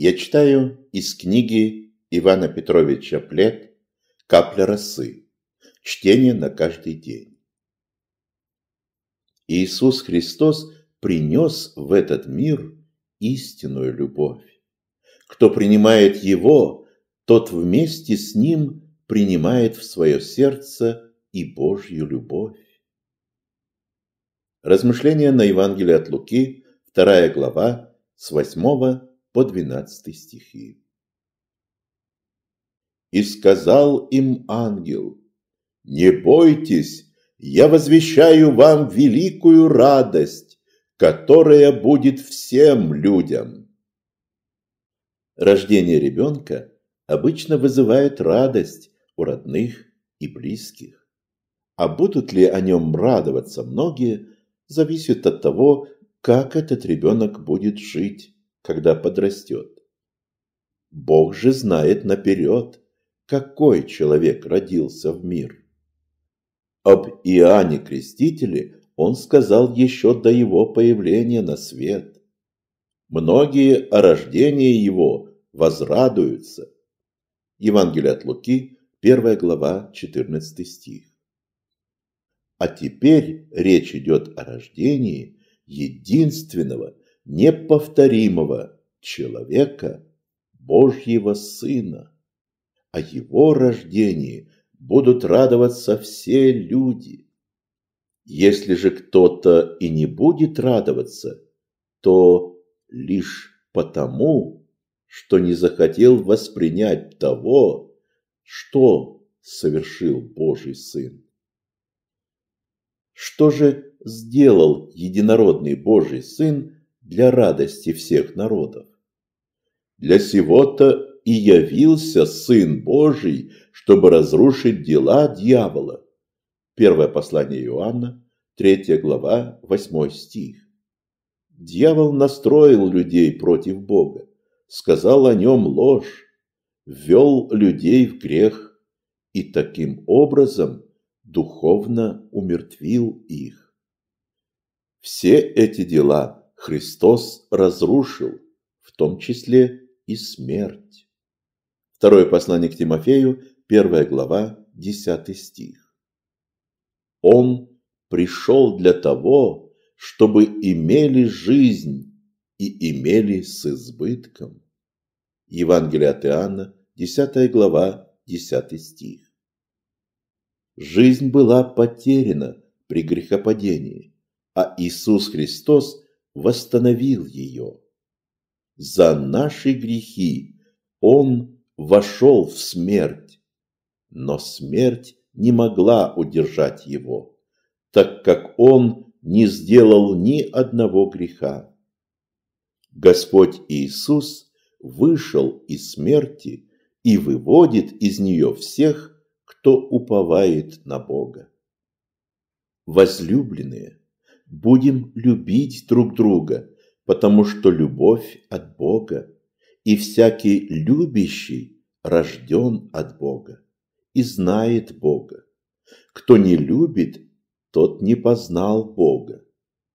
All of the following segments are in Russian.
Я читаю из книги Ивана Петровича Плет «Капля росы». Чтение на каждый день. Иисус Христос принес в этот мир истинную любовь. Кто принимает Его, тот вместе с Ним принимает в свое сердце и Божью любовь. Размышления на Евангелие от Луки, 2 глава, с 8 по 12 стихи. И сказал им ангел, «Не бойтесь, я возвещаю вам великую радость, которая будет всем людям». Рождение ребенка обычно вызывает радость у родных и близких. А будут ли о нем радоваться многие, зависит от того, как этот ребенок будет жить когда подрастет. Бог же знает наперед, какой человек родился в мир. Об Иоанне Крестителе он сказал еще до его появления на свет. Многие о рождении его возрадуются. Евангелие от Луки, 1 глава, 14 стих. А теперь речь идет о рождении единственного – неповторимого человека, Божьего Сына. О его рождении будут радоваться все люди. Если же кто-то и не будет радоваться, то лишь потому, что не захотел воспринять того, что совершил Божий Сын. Что же сделал единородный Божий Сын для радости всех народов. Для сего-то и явился Сын Божий, чтобы разрушить дела дьявола. Первое послание Иоанна, 3 глава, 8 стих. Дьявол настроил людей против Бога, сказал о нем ложь, ввел людей в грех и таким образом духовно умертвил их. Все эти дела – Христос разрушил, в том числе и смерть. Второе послание к Тимофею, первая глава, десятый стих. Он пришел для того, чтобы имели жизнь и имели с избытком. Евангелие от Иоанна, 10 глава, 10 стих. Жизнь была потеряна при грехопадении, а Иисус Христос восстановил ее. За наши грехи Он вошел в смерть, но смерть не могла удержать его, так как Он не сделал ни одного греха. Господь Иисус вышел из смерти и выводит из нее всех, кто уповает на Бога. Возлюбленные, будем любить друг друга, потому что любовь от Бога, и всякий любящий рожден от Бога и знает Бога. Кто не любит, тот не познал Бога,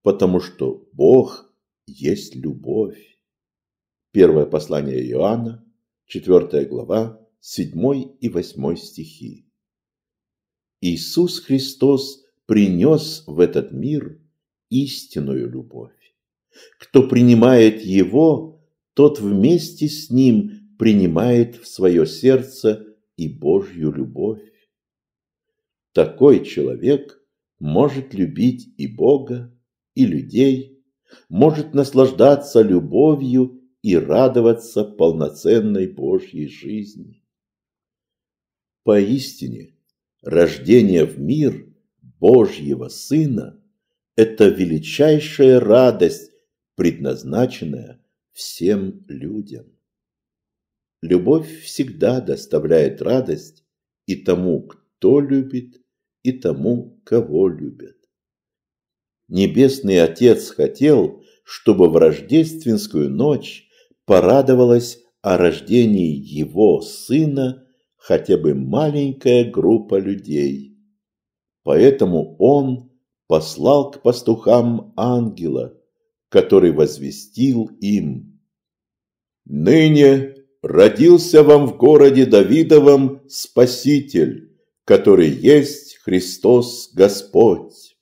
потому что Бог есть любовь. Первое послание Иоанна, 4 глава, 7 и 8 стихи. Иисус Христос принес в этот мир – истинную любовь. Кто принимает его, тот вместе с ним принимает в свое сердце и Божью любовь. Такой человек может любить и Бога, и людей, может наслаждаться любовью и радоваться полноценной Божьей жизни. Поистине, рождение в мир Божьего Сына –– это величайшая радость, предназначенная всем людям. Любовь всегда доставляет радость и тому, кто любит, и тому, кого любят. Небесный Отец хотел, чтобы в рождественскую ночь порадовалась о рождении Его Сына хотя бы маленькая группа людей. Поэтому Он послал к пастухам ангела, который возвестил им. «Ныне родился вам в городе Давидовом Спаситель, который есть Христос Господь».